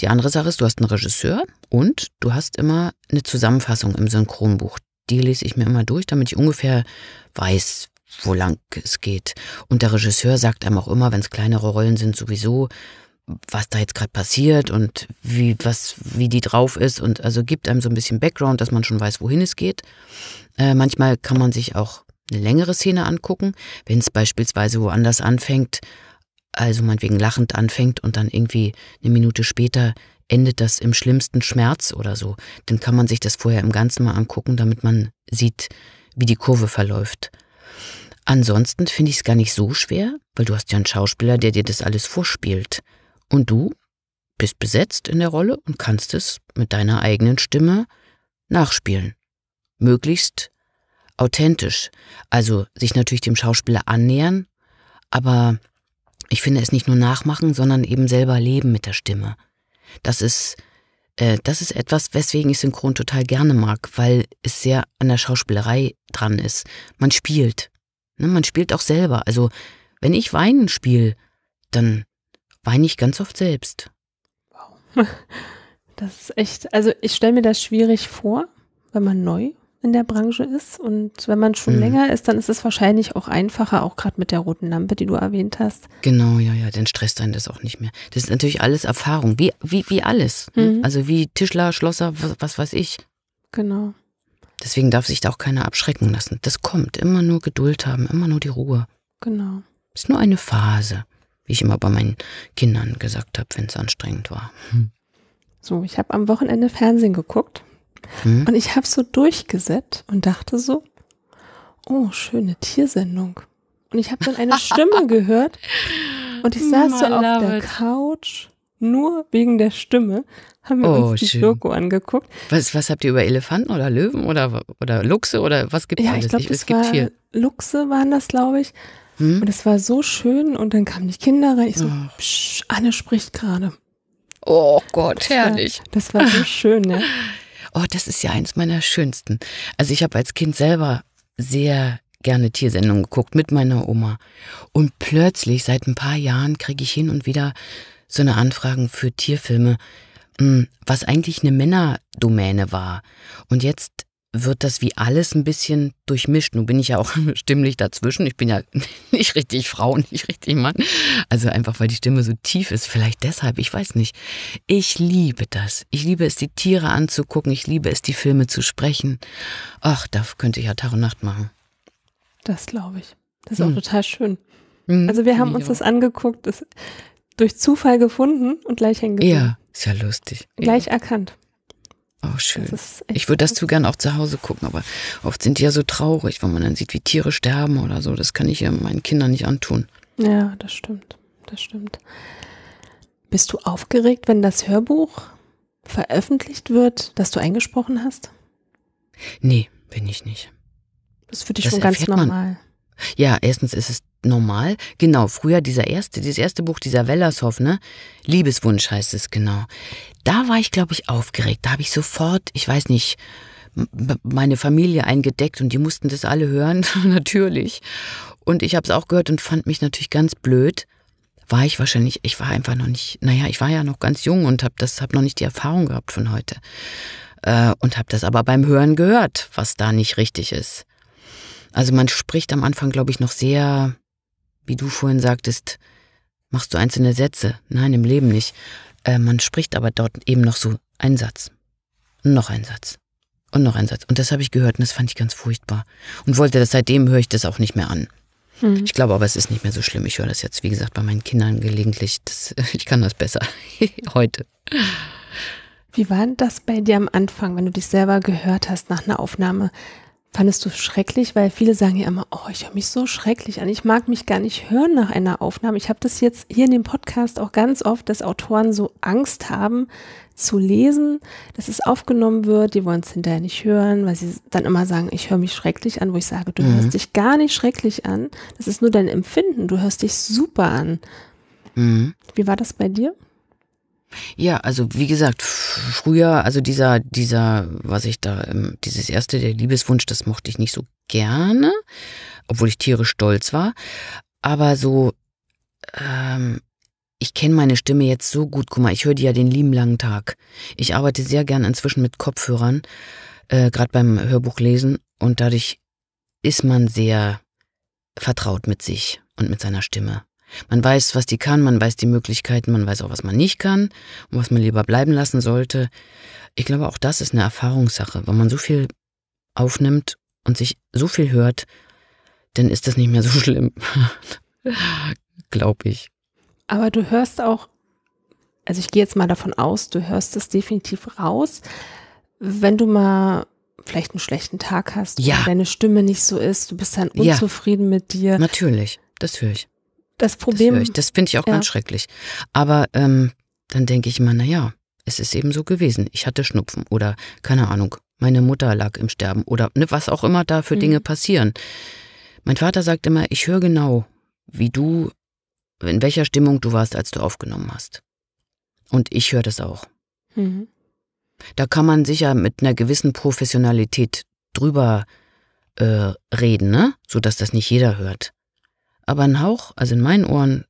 die andere Sache ist, du hast einen Regisseur und du hast immer eine Zusammenfassung im Synchronbuch. Die lese ich mir immer durch, damit ich ungefähr weiß, wo lang es geht. Und der Regisseur sagt einem auch immer, wenn es kleinere Rollen sind, sowieso, was da jetzt gerade passiert und wie, was, wie die drauf ist. Und also gibt einem so ein bisschen Background, dass man schon weiß, wohin es geht. Äh, manchmal kann man sich auch eine längere Szene angucken, wenn es beispielsweise woanders anfängt, also meinetwegen lachend anfängt und dann irgendwie eine Minute später endet das im schlimmsten Schmerz oder so, dann kann man sich das vorher im Ganzen mal angucken, damit man sieht, wie die Kurve verläuft. Ansonsten finde ich es gar nicht so schwer, weil du hast ja einen Schauspieler, der dir das alles vorspielt. Und du bist besetzt in der Rolle und kannst es mit deiner eigenen Stimme nachspielen. Möglichst authentisch. Also sich natürlich dem Schauspieler annähern, aber ich finde es nicht nur nachmachen, sondern eben selber leben mit der Stimme. Das ist, äh, das ist etwas, weswegen ich Synchron total gerne mag, weil es sehr an der Schauspielerei dran ist. Man spielt. Ne? Man spielt auch selber. Also wenn ich weinen spiele, dann weine ich ganz oft selbst. Wow. Das ist echt, also ich stelle mir das schwierig vor, wenn man neu in der Branche ist. Und wenn man schon mhm. länger ist, dann ist es wahrscheinlich auch einfacher, auch gerade mit der roten Lampe, die du erwähnt hast. Genau, ja, ja, dann stresst einen das auch nicht mehr. Das ist natürlich alles Erfahrung, wie, wie, wie alles. Mhm. Also wie Tischler, Schlosser, was, was weiß ich. Genau. Deswegen darf sich da auch keiner abschrecken lassen. Das kommt. Immer nur Geduld haben, immer nur die Ruhe. Genau. Ist nur eine Phase wie ich immer bei meinen Kindern gesagt habe, wenn es anstrengend war. Hm. So, ich habe am Wochenende Fernsehen geguckt hm? und ich habe so durchgesetzt und dachte so, oh, schöne Tiersendung. Und ich habe dann eine Stimme gehört und ich saß so auf der it. Couch, nur wegen der Stimme, haben wir oh, uns die schön. Doku angeguckt. Was, was habt ihr über Elefanten oder Löwen oder, oder Luchse oder was gibt es ja, alles? Ich glaub, ich, es gibt hier. Luchse waren das, glaube ich. Hm? Und es war so schön und dann kamen die Kinder rein. Ich so, psch, Anne spricht gerade. Oh Gott, das herrlich. War, das war so schön, ne? Oh, das ist ja eins meiner schönsten. Also ich habe als Kind selber sehr gerne Tiersendungen geguckt mit meiner Oma. Und plötzlich, seit ein paar Jahren, kriege ich hin und wieder so eine Anfragen für Tierfilme, hm, was eigentlich eine Männerdomäne war. Und jetzt wird das wie alles ein bisschen durchmischt. Nun bin ich ja auch stimmlich dazwischen. Ich bin ja nicht richtig Frau nicht richtig Mann. Also einfach, weil die Stimme so tief ist. Vielleicht deshalb, ich weiß nicht. Ich liebe das. Ich liebe es, die Tiere anzugucken. Ich liebe es, die Filme zu sprechen. Ach, da könnte ich ja Tag und Nacht machen. Das glaube ich. Das ist hm. auch total schön. Hm, also wir haben uns auch. das angeguckt, das durch Zufall gefunden und gleich hängen Ja, ist ja lustig. Gleich ja. erkannt. Oh, schön. Ich würde das zu gern auch zu Hause gucken, aber oft sind die ja so traurig, wenn man dann sieht, wie Tiere sterben oder so. Das kann ich ja meinen Kindern nicht antun. Ja, das stimmt. Das stimmt. Bist du aufgeregt, wenn das Hörbuch veröffentlicht wird, das du eingesprochen hast? Nee, bin ich nicht. Das würde ich das schon ganz normal. Man. Ja, erstens ist es normal. Genau, früher dieser erste, dieses erste Buch dieser Wellershoff, ne? Liebeswunsch heißt es genau. Da war ich, glaube ich, aufgeregt. Da habe ich sofort, ich weiß nicht, meine Familie eingedeckt und die mussten das alle hören, natürlich. Und ich habe es auch gehört und fand mich natürlich ganz blöd. War ich wahrscheinlich, ich war einfach noch nicht, naja, ich war ja noch ganz jung und habe das, habe noch nicht die Erfahrung gehabt von heute. Äh, und habe das aber beim Hören gehört, was da nicht richtig ist. Also man spricht am Anfang, glaube ich, noch sehr wie du vorhin sagtest, machst du einzelne Sätze. Nein, im Leben nicht. Äh, man spricht aber dort eben noch so einen Satz. Und Noch einen Satz. Und noch einen Satz. Und das habe ich gehört und das fand ich ganz furchtbar. Und wollte das, seitdem höre ich das auch nicht mehr an. Mhm. Ich glaube aber, es ist nicht mehr so schlimm. Ich höre das jetzt, wie gesagt, bei meinen Kindern gelegentlich. Das, ich kann das besser heute. Wie war das bei dir am Anfang, wenn du dich selber gehört hast nach einer Aufnahme? Fandest du schrecklich? Weil viele sagen ja immer, oh, ich höre mich so schrecklich an. Ich mag mich gar nicht hören nach einer Aufnahme. Ich habe das jetzt hier in dem Podcast auch ganz oft, dass Autoren so Angst haben zu lesen, dass es aufgenommen wird. Die wollen es hinterher nicht hören, weil sie dann immer sagen, ich höre mich schrecklich an, wo ich sage, du mhm. hörst dich gar nicht schrecklich an. Das ist nur dein Empfinden. Du hörst dich super an. Mhm. Wie war das bei dir? Ja, also wie gesagt, früher, also dieser, dieser, was ich da, ähm, dieses erste, der Liebeswunsch, das mochte ich nicht so gerne, obwohl ich tierisch stolz war. Aber so, ähm, ich kenne meine Stimme jetzt so gut. Guck mal, ich höre die ja den lieben langen Tag. Ich arbeite sehr gern inzwischen mit Kopfhörern, äh, gerade beim Hörbuchlesen. Und dadurch ist man sehr vertraut mit sich und mit seiner Stimme. Man weiß, was die kann, man weiß die Möglichkeiten, man weiß auch, was man nicht kann und was man lieber bleiben lassen sollte. Ich glaube, auch das ist eine Erfahrungssache. Wenn man so viel aufnimmt und sich so viel hört, dann ist das nicht mehr so schlimm. glaube ich. Aber du hörst auch, also ich gehe jetzt mal davon aus, du hörst es definitiv raus. Wenn du mal vielleicht einen schlechten Tag hast, ja. deine Stimme nicht so ist, du bist dann unzufrieden ja. mit dir. Natürlich, das höre ich das Problem. Das, das finde ich auch ja. ganz schrecklich. Aber ähm, dann denke ich immer, naja, es ist eben so gewesen. Ich hatte Schnupfen oder keine Ahnung, meine Mutter lag im Sterben oder ne, was auch immer da für mhm. Dinge passieren. Mein Vater sagt immer, ich höre genau, wie du, in welcher Stimmung du warst, als du aufgenommen hast. Und ich höre das auch. Mhm. Da kann man sicher mit einer gewissen Professionalität drüber äh, reden, ne? sodass das nicht jeder hört aber ein Hauch, also in meinen Ohren,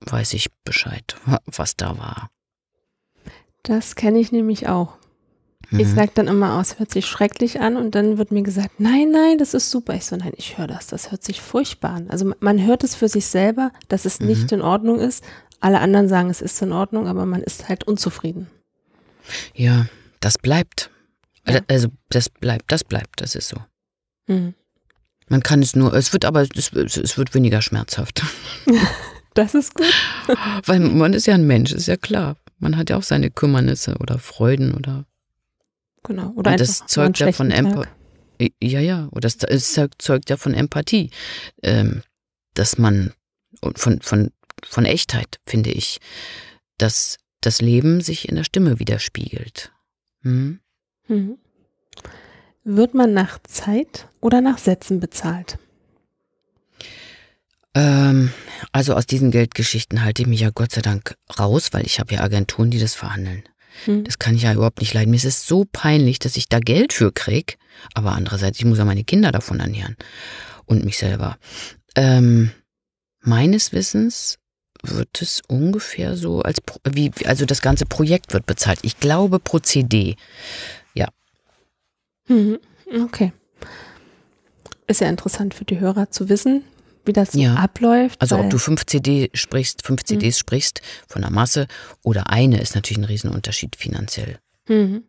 weiß ich Bescheid, was da war. Das kenne ich nämlich auch. Mhm. Ich sage dann immer aus, oh, hört sich schrecklich an und dann wird mir gesagt, nein, nein, das ist super. Ich so, nein, ich höre das, das hört sich furchtbar an. Also man hört es für sich selber, dass es mhm. nicht in Ordnung ist. Alle anderen sagen, es ist in Ordnung, aber man ist halt unzufrieden. Ja, das bleibt. Ja. Also, also das bleibt, das bleibt, das ist so. Mhm. Man kann es nur, es wird aber, es, es wird weniger schmerzhaft. Das ist gut. Weil man ist ja ein Mensch, ist ja klar. Man hat ja auch seine Kümmernisse oder Freuden oder. Genau. Oder und das zeugt ja von Empathie. Ja, ja. Oder es zeugt ja von Empathie. Ähm, dass man von, von, von Echtheit, finde ich, dass das Leben sich in der Stimme widerspiegelt. Hm? Mhm. Wird man nach Zeit oder nach Sätzen bezahlt? Ähm, also aus diesen Geldgeschichten halte ich mich ja Gott sei Dank raus, weil ich habe ja Agenturen, die das verhandeln. Hm. Das kann ich ja überhaupt nicht leiden. Mir ist es so peinlich, dass ich da Geld für kriege. Aber andererseits, ich muss ja meine Kinder davon ernähren und mich selber. Ähm, meines Wissens wird es ungefähr so als wie also das ganze Projekt wird bezahlt. Ich glaube pro CD. Mhm. Okay. Ist ja interessant für die Hörer zu wissen, wie das ja. abläuft. Also ob du fünf CD sprichst, fünf mhm. CDs sprichst von der Masse oder eine, ist natürlich ein Riesenunterschied finanziell. Mhm.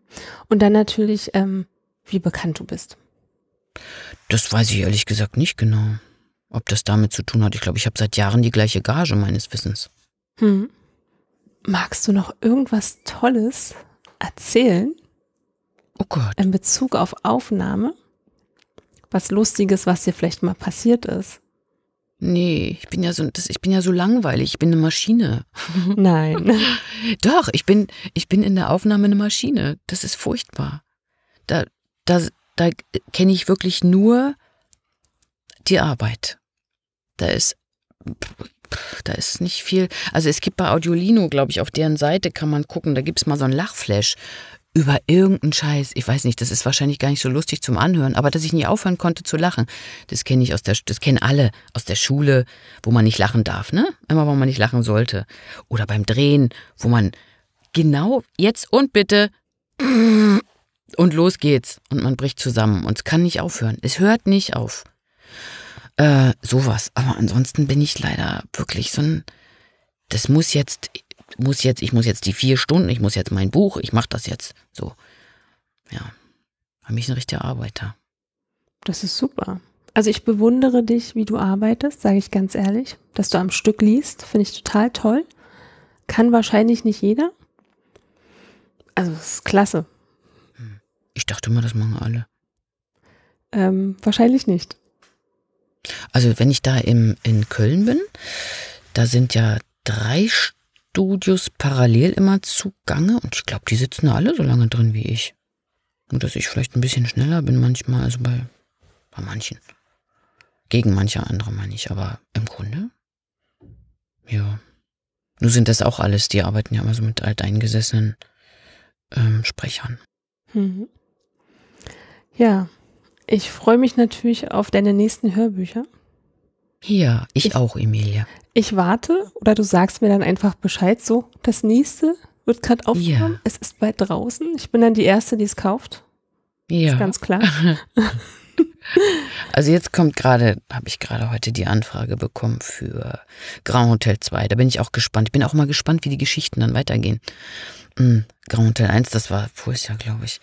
Und dann natürlich, ähm, wie bekannt du bist. Das weiß ich ehrlich gesagt nicht genau, ob das damit zu tun hat. Ich glaube, ich habe seit Jahren die gleiche Gage meines Wissens. Mhm. Magst du noch irgendwas Tolles erzählen? Oh Gott. In Bezug auf Aufnahme? Was Lustiges, was dir vielleicht mal passiert ist? Nee, ich bin ja so, ich bin ja so langweilig. Ich bin eine Maschine. Nein. Doch, ich bin, ich bin in der Aufnahme eine Maschine. Das ist furchtbar. Da, da, da kenne ich wirklich nur die Arbeit. Da ist, da ist nicht viel. Also es gibt bei Audiolino, glaube ich, auf deren Seite kann man gucken, da gibt es mal so ein Lachflash über irgendeinen Scheiß. Ich weiß nicht, das ist wahrscheinlich gar nicht so lustig zum Anhören, aber dass ich nie aufhören konnte zu lachen, das kenne ich aus der, das kennen alle aus der Schule, wo man nicht lachen darf, ne? Immer, wo man nicht lachen sollte. Oder beim Drehen, wo man genau jetzt und bitte und los geht's und man bricht zusammen und es kann nicht aufhören. Es hört nicht auf. Äh, sowas. Aber ansonsten bin ich leider wirklich so ein, das muss jetzt muss jetzt, ich muss jetzt die vier Stunden, ich muss jetzt mein Buch, ich mache das jetzt. So. Ja. Für mich ein richtiger Arbeiter. Das ist super. Also ich bewundere dich, wie du arbeitest, sage ich ganz ehrlich. Dass du am Stück liest, finde ich total toll. Kann wahrscheinlich nicht jeder. Also das ist klasse. Ich dachte immer, das machen alle. Ähm, wahrscheinlich nicht. Also wenn ich da im, in Köln bin, da sind ja drei Stunden Studios parallel immer zugange und ich glaube, die sitzen da alle so lange drin wie ich. Nur, dass ich vielleicht ein bisschen schneller bin manchmal, also bei, bei manchen. Gegen manche andere meine ich, aber im Grunde, ja. Nur sind das auch alles, die arbeiten ja immer so mit alteingesessenen ähm, Sprechern. Mhm. Ja, ich freue mich natürlich auf deine nächsten Hörbücher. Ja, ich, ich auch, Emilia. Ich warte oder du sagst mir dann einfach Bescheid, so, das nächste wird gerade aufgenommen, ja. es ist bald draußen, ich bin dann die Erste, die es kauft. Ja. Ist ganz klar. Also jetzt kommt gerade, habe ich gerade heute die Anfrage bekommen für Grand Hotel 2. Da bin ich auch gespannt. Ich bin auch mal gespannt, wie die Geschichten dann weitergehen. Mhm. Grand Hotel 1, das war vorher, glaube ich.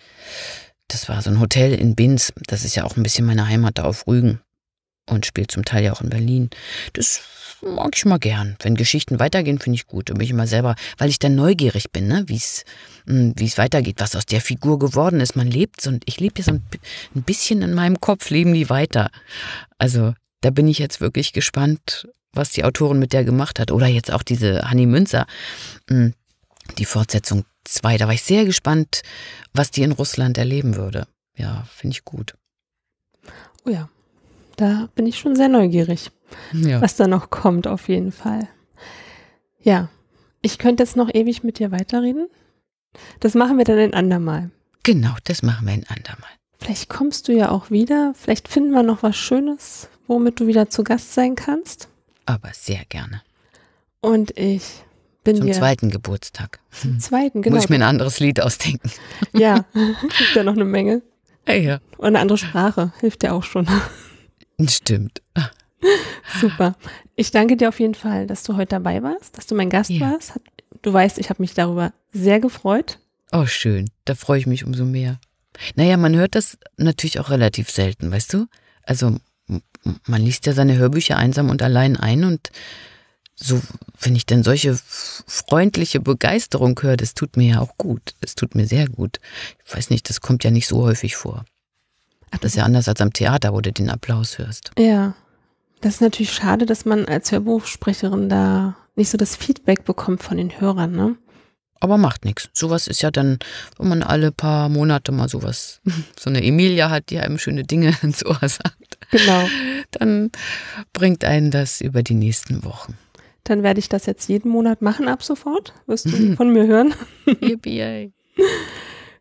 Das war so ein Hotel in Binz. Das ist ja auch ein bisschen meine Heimat da auf Rügen und spielt zum Teil ja auch in Berlin. Das mag ich mal gern. Wenn Geschichten weitergehen, finde ich gut. Und mich immer selber, weil ich dann neugierig bin, ne? wie hm, es weitergeht, was aus der Figur geworden ist. Man lebt und ich lebe ja so ein, ein bisschen in meinem Kopf, leben die weiter. Also da bin ich jetzt wirklich gespannt, was die Autorin mit der gemacht hat. Oder jetzt auch diese Hanni Münzer, hm, die Fortsetzung 2. Da war ich sehr gespannt, was die in Russland erleben würde. Ja, finde ich gut. Oh ja, da bin ich schon sehr neugierig, ja. was da noch kommt, auf jeden Fall. Ja, ich könnte jetzt noch ewig mit dir weiterreden. Das machen wir dann ein andermal. Genau, das machen wir ein andermal. Vielleicht kommst du ja auch wieder. Vielleicht finden wir noch was Schönes, womit du wieder zu Gast sein kannst. Aber sehr gerne. Und ich bin zum dir zweiten Geburtstag. Zum zweiten, genau. Muss ich mir ein anderes Lied ausdenken. Ja, gibt ja noch eine Menge. Ja. Und eine andere Sprache hilft ja auch schon. Stimmt. Super. Ich danke dir auf jeden Fall, dass du heute dabei warst, dass du mein Gast ja. warst. Du weißt, ich habe mich darüber sehr gefreut. Oh, schön. Da freue ich mich umso mehr. Naja, man hört das natürlich auch relativ selten, weißt du? Also, man liest ja seine Hörbücher einsam und allein ein und so, wenn ich dann solche freundliche Begeisterung höre, das tut mir ja auch gut. Das tut mir sehr gut. Ich weiß nicht, das kommt ja nicht so häufig vor. Das ist ja anders als am Theater, wo du den Applaus hörst. Ja. Das ist natürlich schade, dass man als Hörbuchsprecherin da nicht so das Feedback bekommt von den Hörern, ne? Aber macht nichts. Sowas ist ja dann, wenn man alle paar Monate mal sowas, so eine Emilia hat, die einem schöne Dinge ins Ohr sagt. Genau. Dann bringt einen das über die nächsten Wochen. Dann werde ich das jetzt jeden Monat machen ab sofort. Wirst du von mir hören? Yippie.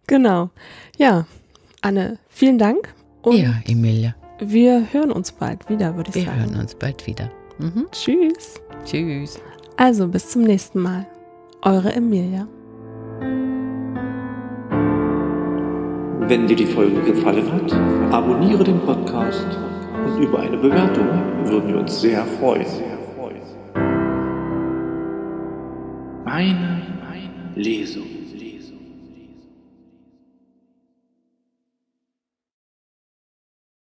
genau. Ja, Anne, vielen Dank. Und ja, Emilia. Wir hören uns bald wieder, würde ich wir sagen. Wir hören uns bald wieder. Mhm. Tschüss. Tschüss. Also bis zum nächsten Mal. Eure Emilia. Wenn dir die Folge gefallen hat, abonniere den Podcast und über eine Bewertung würden wir uns sehr freuen. Meine Lesung.